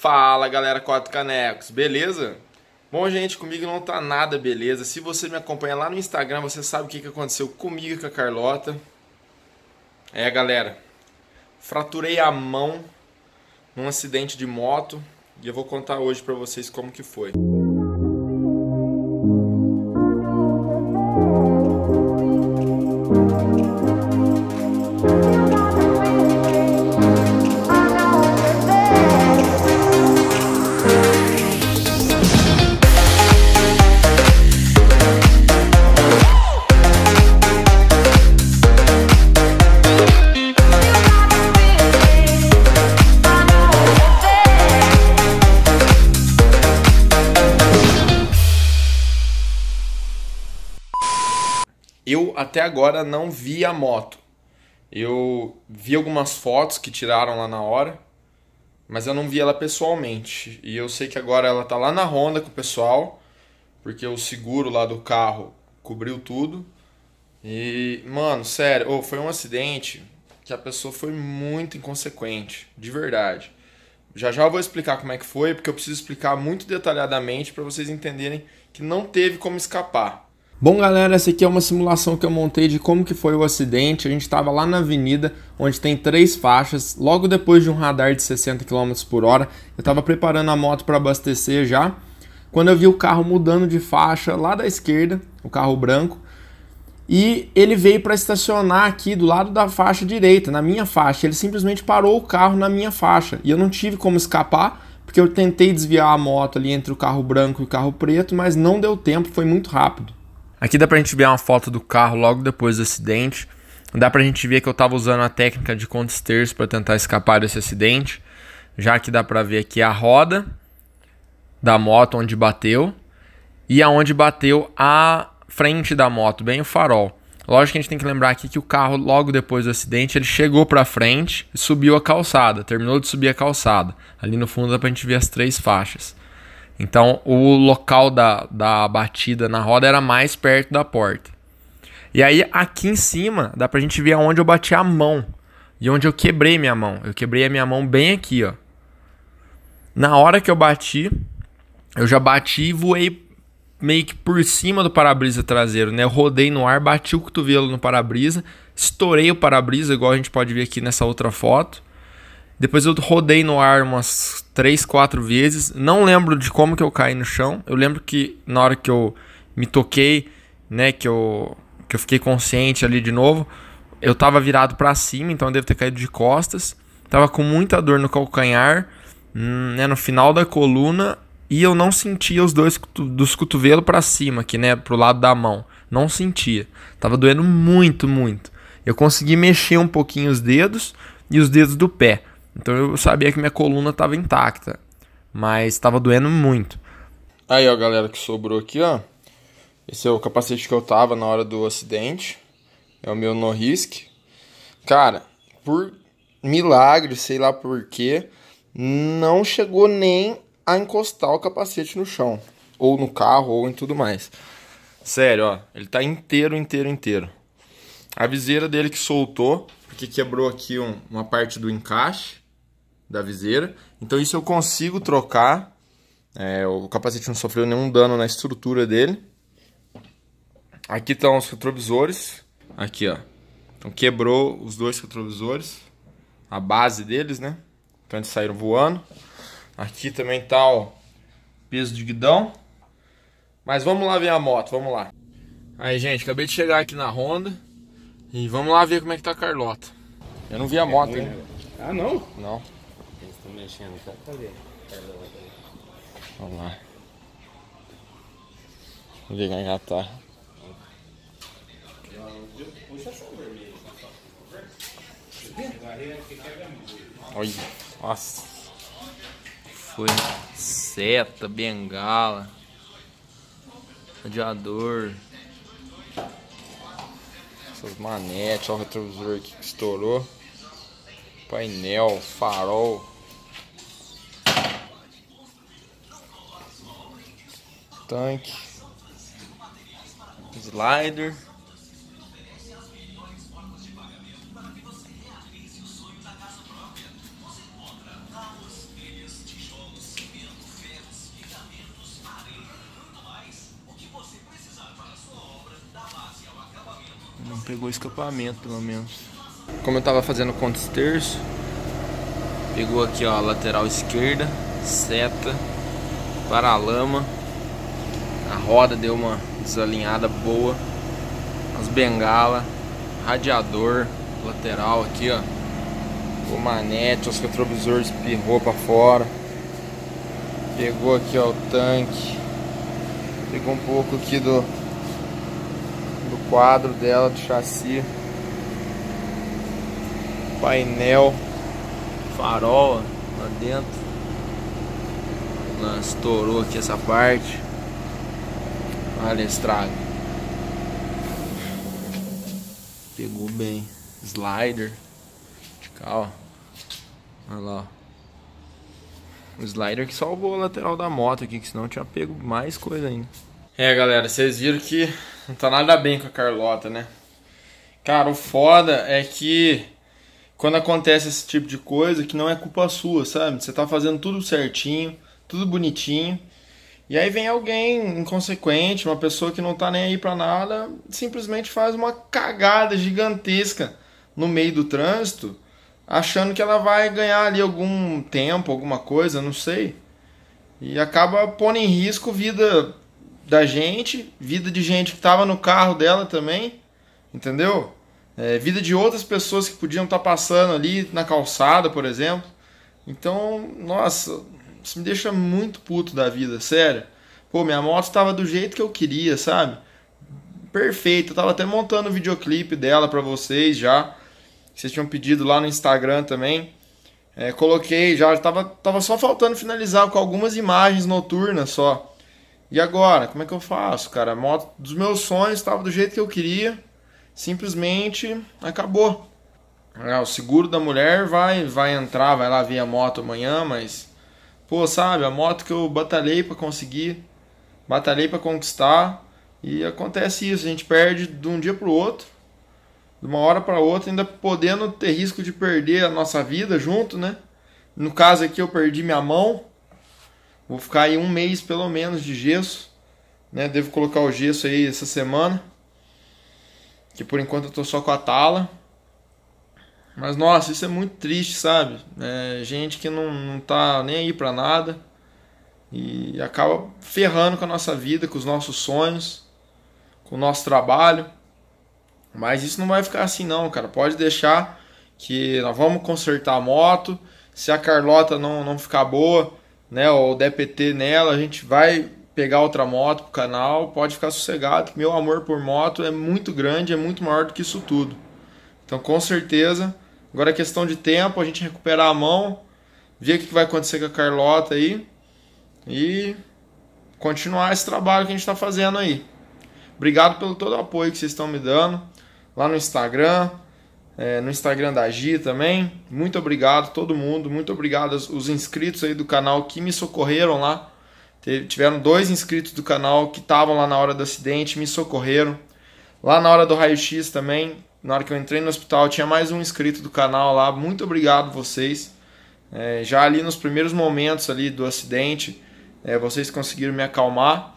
Fala galera Quatro Canecos, beleza? Bom, gente, comigo não tá nada beleza. Se você me acompanha lá no Instagram, você sabe o que aconteceu comigo e com a Carlota. É, galera, fraturei a mão num acidente de moto e eu vou contar hoje para vocês como que foi. até agora não vi a moto. Eu vi algumas fotos que tiraram lá na hora, mas eu não vi ela pessoalmente. E eu sei que agora ela tá lá na Honda com o pessoal, porque o seguro lá do carro cobriu tudo. E, mano, sério, oh, foi um acidente que a pessoa foi muito inconsequente, de verdade. Já já eu vou explicar como é que foi, porque eu preciso explicar muito detalhadamente para vocês entenderem que não teve como escapar. Bom galera, essa aqui é uma simulação que eu montei de como que foi o acidente. A gente estava lá na avenida, onde tem três faixas, logo depois de um radar de 60 km por hora. Eu estava preparando a moto para abastecer já, quando eu vi o carro mudando de faixa lá da esquerda, o carro branco, e ele veio para estacionar aqui do lado da faixa direita, na minha faixa. Ele simplesmente parou o carro na minha faixa e eu não tive como escapar, porque eu tentei desviar a moto ali entre o carro branco e o carro preto, mas não deu tempo, foi muito rápido. Aqui dá pra gente ver uma foto do carro logo depois do acidente. Dá pra gente ver que eu tava usando a técnica de contra para tentar escapar desse acidente. Já que dá pra ver aqui a roda da moto onde bateu e aonde bateu a frente da moto, bem o farol. Lógico que a gente tem que lembrar aqui que o carro logo depois do acidente, ele chegou para frente e subiu a calçada, terminou de subir a calçada. Ali no fundo dá pra gente ver as três faixas. Então o local da, da batida na roda era mais perto da porta. E aí aqui em cima dá pra gente ver onde eu bati a mão e onde eu quebrei minha mão. Eu quebrei a minha mão bem aqui, ó. Na hora que eu bati, eu já bati e voei meio que por cima do para-brisa traseiro, né? Eu rodei no ar, bati o cotovelo no para-brisa, estourei o para-brisa, igual a gente pode ver aqui nessa outra foto. Depois eu rodei no ar umas 3, 4 vezes. Não lembro de como que eu caí no chão. Eu lembro que na hora que eu me toquei, né, que eu, que eu fiquei consciente ali de novo, eu tava virado para cima, então eu devo ter caído de costas. Tava com muita dor no calcanhar, hum, né, no final da coluna, e eu não sentia os dois dos cotovelos para cima, aqui, né, pro lado da mão. Não sentia. Tava doendo muito, muito. Eu consegui mexer um pouquinho os dedos e os dedos do pé. Então eu sabia que minha coluna estava intacta, mas estava doendo muito. Aí, ó, galera, que sobrou aqui, ó. Esse é o capacete que eu tava na hora do acidente. É o meu no risk. Cara, por milagre, sei lá porquê, não chegou nem a encostar o capacete no chão, ou no carro, ou em tudo mais. Sério, ó, ele tá inteiro, inteiro, inteiro. A viseira dele que soltou porque quebrou aqui um, uma parte do encaixe da viseira. Então isso eu consigo trocar. É, o capacete não sofreu nenhum dano na estrutura dele. Aqui estão tá os retrovisores. Aqui, ó. Então quebrou os dois retrovisores. A base deles, né? Então eles saíram voando. Aqui também tá o peso de guidão. Mas vamos lá ver a moto, vamos lá. Aí, gente, acabei de chegar aqui na Honda. E vamos lá ver como é que tá a Carlota. Eu não vi a moto ainda. Ah, não? Não. Eles estão mexendo. Cadê? Vamos lá. Vamos ver como é que ela tá. Olha, nossa. Foi seta, bengala, radiador. Essas manetes, olha o retrovisor aqui que estourou. Painel, farol. Tanque. Slider. pegou escapamento pelo menos. Como eu tava fazendo contra terço pegou aqui ó, a lateral esquerda, seta, para a roda deu uma desalinhada boa, as bengala, radiador, lateral aqui ó, o manete, os retrovisores espirrou pra fora, pegou aqui ó, o tanque, pegou um pouco aqui do quadro dela, do chassi, painel, farol lá dentro. Ela estourou aqui essa parte. Olha estrago. Pegou bem. Slider. De cá, ó. Olha lá, ó. O slider que salvou a lateral da moto aqui, que senão tinha pego mais coisa ainda. É, galera, vocês viram que não tá nada bem com a Carlota, né? Cara, o foda é que quando acontece esse tipo de coisa, que não é culpa sua, sabe? Você tá fazendo tudo certinho, tudo bonitinho. E aí vem alguém inconsequente, uma pessoa que não tá nem aí pra nada, simplesmente faz uma cagada gigantesca no meio do trânsito, achando que ela vai ganhar ali algum tempo, alguma coisa, não sei. E acaba pondo em risco vida da gente, vida de gente que estava no carro dela também, entendeu? É, vida de outras pessoas que podiam estar tá passando ali na calçada, por exemplo. Então, nossa, isso me deixa muito puto da vida, sério. Pô, minha moto estava do jeito que eu queria, sabe? Perfeito, eu tava até montando o um videoclipe dela para vocês já. Vocês tinham pedido lá no Instagram também. É, coloquei já, tava, tava só faltando finalizar com algumas imagens noturnas só. E agora, como é que eu faço, cara? A moto dos meus sonhos estava do jeito que eu queria, simplesmente acabou. É, o seguro da mulher vai vai entrar, vai lá ver a moto amanhã, mas pô, sabe, a moto que eu batalhei para conseguir, batalhei para conquistar, e acontece isso, a gente perde de um dia para o outro, de uma hora para outra, ainda podendo ter risco de perder a nossa vida junto, né? No caso aqui eu perdi minha mão, Vou ficar aí um mês pelo menos de gesso. Né? Devo colocar o gesso aí essa semana. Que por enquanto eu tô só com a tala. Mas nossa, isso é muito triste, sabe? É gente que não, não tá nem aí pra nada. E acaba ferrando com a nossa vida, com os nossos sonhos, com o nosso trabalho. Mas isso não vai ficar assim não, cara. Pode deixar que nós vamos consertar a moto. Se a Carlota não, não ficar boa, né, ou DPT nela, a gente vai pegar outra moto pro canal, pode ficar sossegado, que meu amor por moto é muito grande, é muito maior do que isso tudo. Então, com certeza, agora é questão de tempo, a gente recuperar a mão, ver o que vai acontecer com a Carlota aí e continuar esse trabalho que a gente está fazendo aí. Obrigado pelo todo o apoio que vocês estão me dando lá no Instagram, é, no Instagram da Gi também. Muito obrigado todo mundo, muito obrigado aos, os inscritos aí do canal que me socorreram lá. Teve, tiveram dois inscritos do canal que estavam lá na hora do acidente, me socorreram. Lá na hora do raio-x também, na hora que eu entrei no hospital, tinha mais um inscrito do canal lá. Muito obrigado vocês. É, já ali nos primeiros momentos ali do acidente, é, vocês conseguiram me acalmar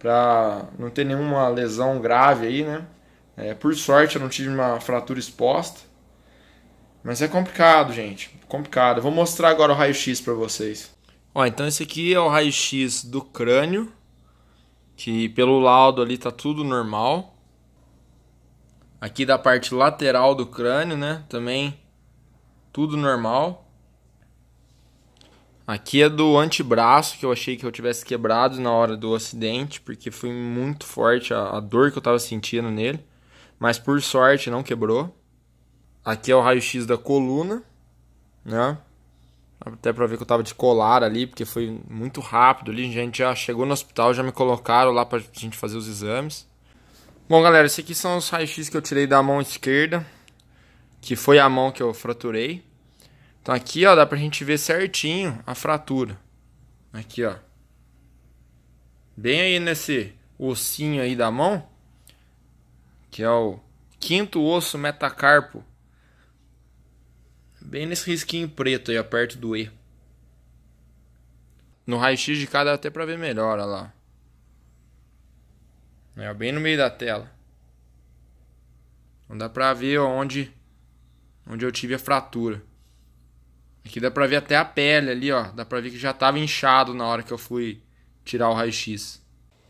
para não ter nenhuma lesão grave aí, né? É, por sorte eu não tive uma fratura exposta. Mas é complicado, gente. Complicado. Eu vou mostrar agora o raio-x para vocês. Ó, então esse aqui é o raio-x do crânio, que pelo laudo ali tá tudo normal. Aqui da parte lateral do crânio, né? Também tudo normal. Aqui é do antebraço, que eu achei que eu tivesse quebrado na hora do acidente, porque foi muito forte a, a dor que eu tava sentindo nele mas por sorte não quebrou. Aqui é o raio-x da coluna, né? Até para ver que eu tava de colar ali, porque foi muito rápido ali. A gente já chegou no hospital, já me colocaram lá pra gente fazer os exames. Bom, galera, esses aqui são os raios-x que eu tirei da mão esquerda, que foi a mão que eu fraturei. Então aqui, ó, dá pra gente ver certinho a fratura. Aqui, ó. Bem aí nesse ossinho aí da mão que é o quinto osso metacarpo, bem nesse risquinho preto aí, perto do E. No raio-x de cada até para ver melhor, olha lá. É, bem no meio da tela. Não dá pra ver onde, onde eu tive a fratura. Aqui dá pra ver até a pele ali, ó. Dá pra ver que já tava inchado na hora que eu fui tirar o raio-x.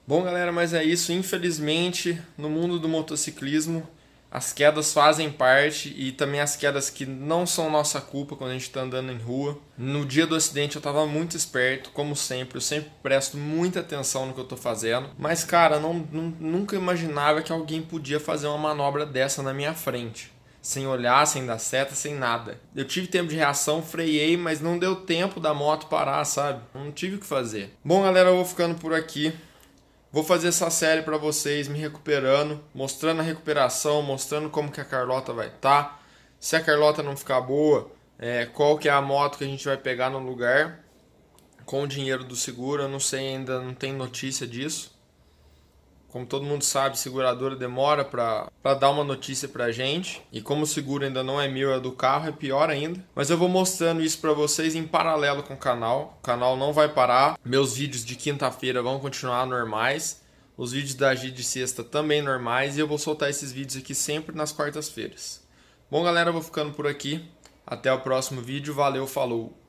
Bom, galera, mas é isso. Infelizmente, no mundo do motociclismo, as quedas fazem parte e também as quedas que não são nossa culpa quando a gente está andando em rua. No dia do acidente eu estava muito esperto, como sempre, eu sempre presto muita atenção no que eu estou fazendo. Mas, cara, não, nunca imaginava que alguém podia fazer uma manobra dessa na minha frente sem olhar, sem dar seta, sem nada. Eu tive tempo de reação, freiei, mas não deu tempo da moto parar, sabe? Não tive o que fazer. Bom, galera, eu vou ficando por aqui. Vou fazer essa série para vocês, me recuperando, mostrando a recuperação, mostrando como que a Carlota vai estar. Tá. Se a Carlota não ficar boa, é, qual que é a moto que a gente vai pegar no lugar com o dinheiro do seguro, eu não sei ainda, não tem notícia disso. Como todo mundo sabe, seguradora demora para dar uma notícia para gente. E como o seguro ainda não é meu, é do carro, é pior ainda. Mas eu vou mostrando isso para vocês em paralelo com o canal. O canal não vai parar. Meus vídeos de quinta-feira vão continuar normais. Os vídeos da G de sexta também normais. E eu vou soltar esses vídeos aqui sempre nas quartas-feiras. Bom, galera, eu vou ficando por aqui. Até o próximo vídeo. Valeu, falou!